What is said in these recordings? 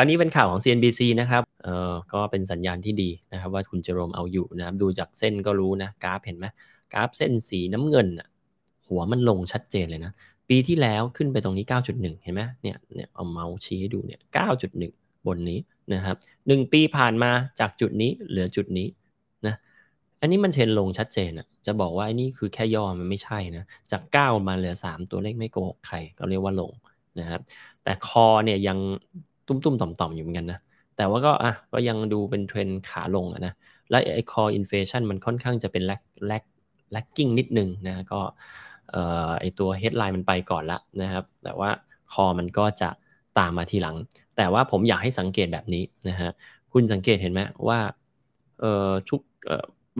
การนี้เป็นข่าวของ CNBC นะครับเอ่อก็เป็นสัญญาณที่ดีนะครับว่าคุณเจอรมเอาอยู่นะครับ ดูจากเส้นก็รู้นะกราฟเห็นไหมกราฟเส้นสีน้ำเงินอะหัวมันลงชัดเจนเลยนะ ปีที่แล้วขึ้นไปตรงนี้ 9.1 เห็นไหมเนี่ยเนี่ยเอาเมาส์ชี้ให้ดูเนี่ย9.1 บนนี้นะครับ1ปีผ่านมาจากจุดนี้เหลือจุดนี้นะอันนี้มันเทรนลงชัดเจนอะจะบอกว่าอันนี้คือแค่ย่อมันไม่ใช่นะจาก9มาเหลือ3ตัวเลขไม่โกหกใครก็เรียกว่าลงนะครับแต่คอเนี่ยยังตุ้มๆต่อมๆอยู่เหมือนกันนะแต่ว่าก็อ่ะก็ยังดูเป็นเทรนขาลงนะและไอ้ core inflation มันค่อนข้างจะเป็นแลกแลก lagging นิดนึงนะก็ไอตัว headline มันไปก่อนละนะครับแต่ว่า core มันก็จะตามมาทีหลัง แต่ว่าผมอยากให้สังเกตแบบนี้นะฮะคุณสังเกตเห็นไหมว่าทุก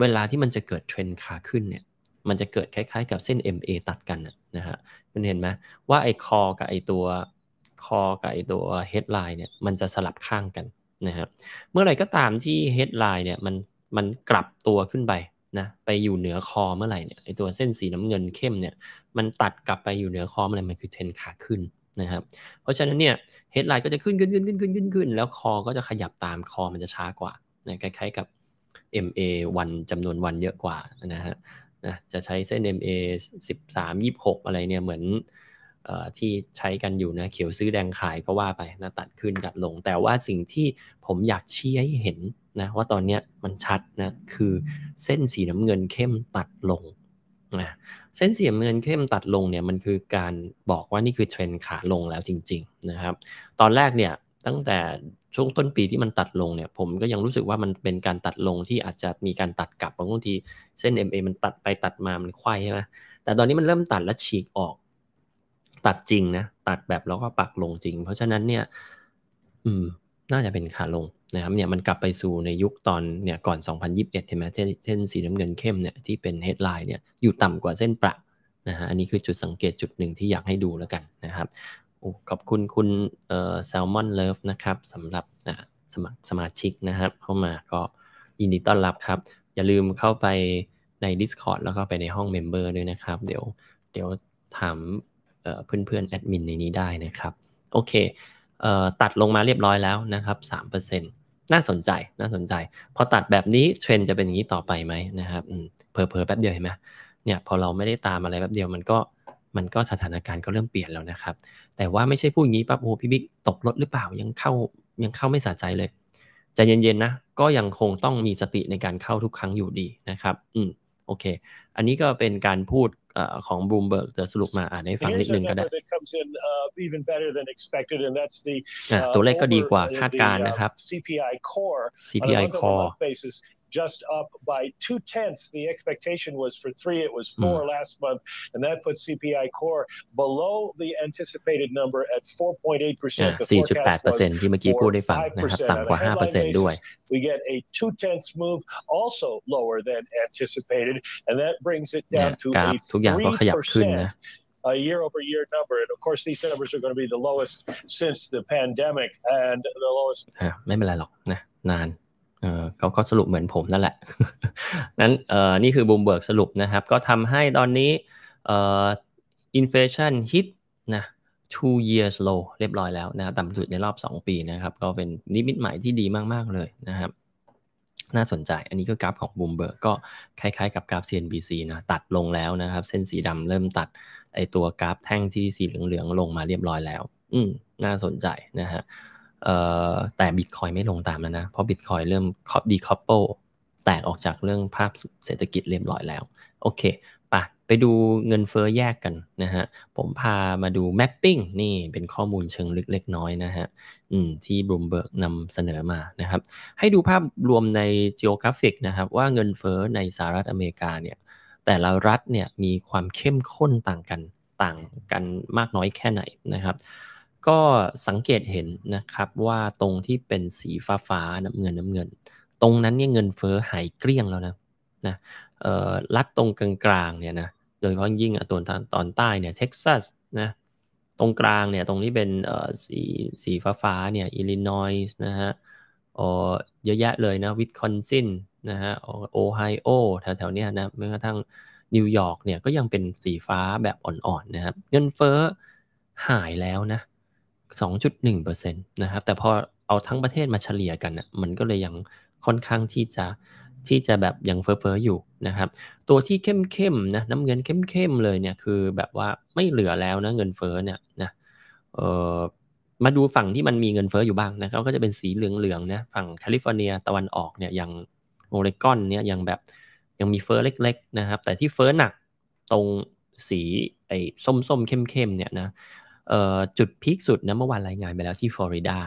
เวลาที่มันจะเกิดเทรนขาขึ้นเนี่ยมันจะเกิดคล้ายๆกับเส้น MA ตัดกันนะฮะมันเห็นไหมว่าไอ้คอกับไอ้ตัวคอกับไอตัว headline เนี่ยมันจะสลับข้างกันนะครับเมื่อไหร่ก็ตามที่ headline เนี่ยมันมันกลับตัวขึ้นไปนะไปอยู่เหนือคอเมื่อไหร่เนี่ยไอตัวเส้นสีน้ำเงินเข้มเนี่ยมันตัดกลับไปอยู่เหนือคอเมื่อไหร่มันคือเทรนขาขึ้นนะครับเพราะฉะนั้นเนี่ยเฮดไลน์ก็จะขึ้นขึ้นขึ้นขึ้นขึ้นขึ้นขึ้น แล้วคอก็จะขยับตามคอมันจะช้ากว่านะคล้ายๆกับ MA วันจำนวนวันเยอะกว่านะฮะนะจะใช้เส้น MA 13 26 อะไรเนี่ยเหมือนที่ใช้กันอยู่นะเขียวซื้อแดงขายก็ว่าไปนะตัดขึ้นตัดลง แต่ว่าสิ่งที่ผมอยากชี้ให้เห็นนะว่าตอนนี้มันชัดนะคือเส้นสีน้ำเงินเข้มตัดลงนะเส้นสีน้ำเงินเข้มตัดลงเนี่ยมันคือการบอกว่านี่คือเทรนขาลงแล้วจริงๆนะครับตอนแรกเนี่ยตั้งแต่ช่วงต้นปีที่มันตัดลงเนี่ยผมก็ยังรู้สึกว่ามันเป็นการตัดลงที่อาจจะมีการตัดกลับบางทีเส้น MA มันตัดไปตัดมามันควายใช่ไหมแต่ตอนนี้มันเริ่มตัดและฉีกออกตัดจริงนะ ตัดแบบแล้วก็ปักลงจริงเพราะฉะนั้นเนี่ยอืมน่าจะเป็นขาลงนะครับเนี่ยมันกลับไปสู่ในยุคตอนเนี่ยก่อน 2021เห็นไหมเส้นสีน้ำเงินเข้มเนี่ยที่เป็นเฮดไลน์เนี่ยอยู่ต่ำกว่าเส้นประนะฮะอันนี้คือจุดสังเกตจุดหนึ่งที่อยากให้ดูแล้วกันนะครับขอบคุณคุณแซลมอนเลิฟนะครับสำหรับสมัครสมาชิกนะครับเข้ามาก็ยินดีต้อนรับครับ อย่าลืมเข้าไปใน Discord แล้วก็ไปในห้องเมมเบอร์ด้วยนะครับเดี๋ยวเดี๋ยวถามเพื่อนๆแอดมินในนี้ได้นะครับ โอเค ตัดลงมาเรียบร้อยแล้วนะครับ 3%น่าสนใจน่าสนใจพอตัดแบบนี้เทรนจะเป็นอย่างนี้ต่อไปไหมนะครับเพอเพอแป๊บเดียวเห็นไหมเนี่ยพอเราไม่ได้ตามอะไรแป๊บเดียวมันก็มันก็สถานการณ์ก็เริ่มเปลี่ยนแล้วนะครับ แต่ว่าไม่ใช่พูดอย่างนี้ปั๊บโอ้พี่บิ๊กตกรถหรือเปล่ายังเข้ายังเข้าไม่สะใจเลยใจเย็นๆนะก็ยังคงต้องมีสติในการเข้าทุกครั้งอยู่ดีนะครับอืมโอเค อันนี้ก็เป็นการพูดของบลูมเบิร์กจะสรุปมาอ่านให้ฟังนิดนึงก็ได้ตัวเลขก็ดีกว่าคาดการนะครับ CPI core just up by two tenths. The expectation was for three, it was hmm. four mm. last month, and that puts CPI core below the anticipated number at 4.8%. percent 48 percent ทเมอกพดไดฟงนะครบตำกวา 5 We get a two tenths move also lower than anticipated, and that brings it down to a 3%. a year over year number. And of course, these numbers are going to be the lowest since the pandemic and the lowest. เออเขาก็สรุปเหมือนผมนั่นแหละ นั้นเออนี่คือบูมเบิร์กสรุปนะครับ ก็ทำให้ตอนนี้เอออินเฟชันฮิตนะ two years low เรียบร้อยแล้วนะ ต่ำสุดในรอบ 2 ปีนะครับ ก็เป็นนิมิตใหม่ที่ดีมาก ๆ เลยนะครับ น่าสนใจ อันนี้ก็กราฟของบูมเบิร์กก็คล้าย ๆ กับกราฟ CNBC นะ ตัดลงแล้วนะครับ เส้นสีดำเริ่มตัดไอตัวกราฟ แท่งที่สีเหลือง ๆ ลงมาเรียบร้อยแล้ว อืมน่าสนใจนะฮะแต่บิตคอยไม่ลงตามแล้วนะ เพราะบิตคอยเริ่มคอปดีคอปเปิลแตกออกจากเรื่องภาพเศรษฐกิจเรียบร้อยแล้ว โอเคปไปดูเงินเฟอ้อแยกกันนะฮะผมพามาดูแมปปิ้งนี่เป็นข้อมูลเชิงลึกเล็กน้อยนะฮะที่บลูมเบิร์กนำเสนอมานะครับ ให้ดูภาพรวมในจีโอกราฟิกนะครับว่าเงินเฟอ้อในสหรัฐอเมริกาเนี่ยแต่ละรัฐเนี่ยมีความเข้มข้นต่างกันต่างกันมากน้อยแค่ไหนนะครับก็สังเกตเห็นนะครับว่าตรงที่เป็นสีฟ้าฟ้าน้ำเงินน้ำเงิน ตรงนั้นเนี่ยเงินเฟอ้อหายเกลี้ยงแล้วนะนะรัดตรงกลางๆเนี่ยนะโดยเฉพาะยิ่งตัวตอนใต้เนี่ยเท็กซัสนะตรงกลางเนี่ยตรงนี้เป็นสีสีฟ้าฟ้าเนี่ยอิลลินอยส์นะฮะเยอะแยะเลยนะวิสคอนซินนะฮะโอไฮโอแถวๆเนี้ยนะแม้กระทั่งนิวยอร์กเนี่ยก็ยังเป็นสีฟ้าแบบอ่อนๆนะครับเงินเฟ้อหายแล้วนะ2.1%นะครับ แต่พอเอาทั้งประเทศมาเฉลี่ยกันนะมันก็เลยยังค่อนข้างที่จะที่จะแบบยังเฟ้อๆอยู่นะครับ ตัวที่เข้มๆนะน้ำเงินเข้มๆเลยเนี่ยคือแบบว่าไม่เหลือแล้วนะเงินเฟ้อเนี่ยนะเออมาดูฝั่งที่มันมีเงินเฟ้ออยู่บ้างนะครับก็จะเป็นสีเหลืองๆนะฝั่งแคลิฟอร์เนียตะวันออกเนี่ยยังโอเรกอนเนี่ยยังแบบ ยังมีเฟ้อเล็ก ๆนะครับ แต่ที่เฟ้อหนักตรงสีไอ้ส้มๆเข้มๆเนี่ยนะจุดพีคสุดนะเมื่อวานรายงานไปแล้วที่ฟลอริดา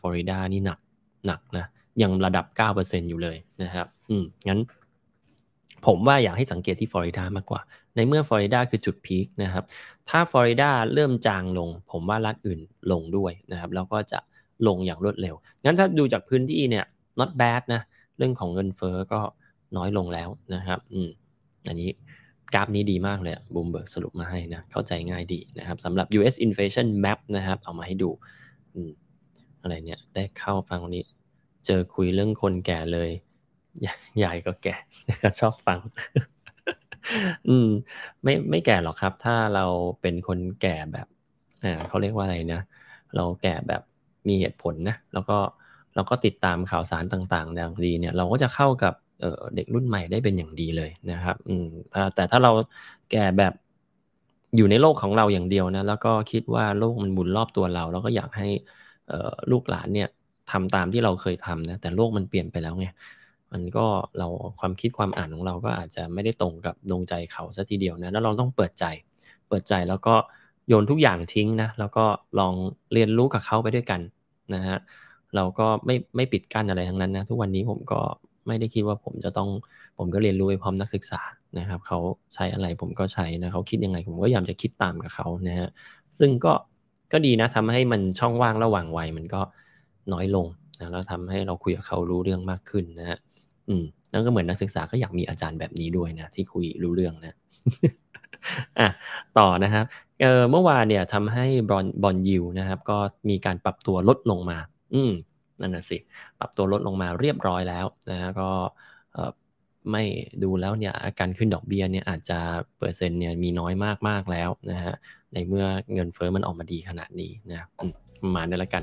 ฟลอริดานี่หนักหนักนะยังระดับ 9%อยู่เลยนะครับอืมงั้น ผมว่าอยากให้สังเกตที่ฟลอริดามากกว่า ในเมื่อฟลอริดาคือจุดพีคนะครับ ถ้าฟลอริดาเริ่มจางลง ผมว่ารัฐอื่นลงด้วยนะครับ แล้วก็จะลงอย่างรวดเร็ว งั้นถ้าดูจากพื้นที่เนี่ย not bad นะเรื่องของเงินเฟอ้อก็น้อยลงแล้วนะครับอืมอันนี้กราฟนี้ดีมากเลยบูมเบิร์กสรุปมาให้นะ เข้าใจง่ายดีนะครับสำหรับ US inflation map นะครับ เอามาให้ดูอะไรเนี่ย ได้เข้าฟังวันนี้ เจอคุยเรื่องคนแก่เลยยายก็แก่ก็ชอบฟัง อืมไม่ไม่แก่หรอกครับ ถ้าเราเป็นคนแก่แบบอ่าเขาเรียกว่าอะไรนะ เราแก่แบบมีเหตุผลนะ แล้วก็เราก็ติดตามข่าวสารต่าง ๆ อย่างดีเนี่ยเราก็จะเข้ากับเด็กรุ่นใหม่ได้เป็นอย่างดีเลยนะครับ แต่ถ้าเราแก่แบบอยู่ในโลกของเราอย่างเดียวนะ แล้วก็คิดว่าโลกมันหมุนรอบตัวเรา แล้วก็อยากให้ลูกหลานเนี่ยทำตามที่เราเคยทำนะ แต่โลกมันเปลี่ยนไปแล้วไง มันก็เราความคิดความอ่านของเราก็อาจจะไม่ได้ตรงกับดวงใจเขาซะทีเดียวนะแล้วเราต้องเปิดใจ เปิดใจแล้วก็โยนทุกอย่างทิ้งนะ แล้วก็ลองเรียนรู้กับเขาไปด้วยกันนะฮะ เราก็ไม่ไม่ปิดกั้นอะไรทั้งนั้นนะ ทุกวันนี้ผมก็ไม่ได้คิดว่าผมจะต้องผมก็เรียนรู้ไปพร้อมนักศึกษานะครับเขาใช้อะไรผมก็ใช้นะเขาคิดยังไง ผมก็พยายามจะคิดตามกับเขานะฮะซึ่งก็ก็ดีนะทำให้มันช่องว่างระหว่างวัยมันก็น้อยลงนะแล้วทำให้เราคุยกับเขารู้เรื่องมากขึ้นนะฮะอืมนั่นก็เหมือนนักศึกษาก็อยากมีอาจารย์แบบนี้ด้วยนะที่คุยรู้เรื่องนะอ่ะต่อนะครับเมื่อวานเนี่ยทำให้บอลบอลยิวนะครับ ก็มีการปรับตัวลดลงมา อืมนั่นนะสิปรับตัวลดลงมาเรียบร้อยแล้วนะฮะก็ไม่ดูแล้วเนี่ยอาการขึ้นดอกเบีย้ยเนี่ย อาจจะเปอร์เซ็นต์เนี่ยมีน้อยมากมากแล้วนะฮะในเมื่อเงินเฟอ้อมันออกมาดีขนาดนี้นะประมาณนี้ละกัน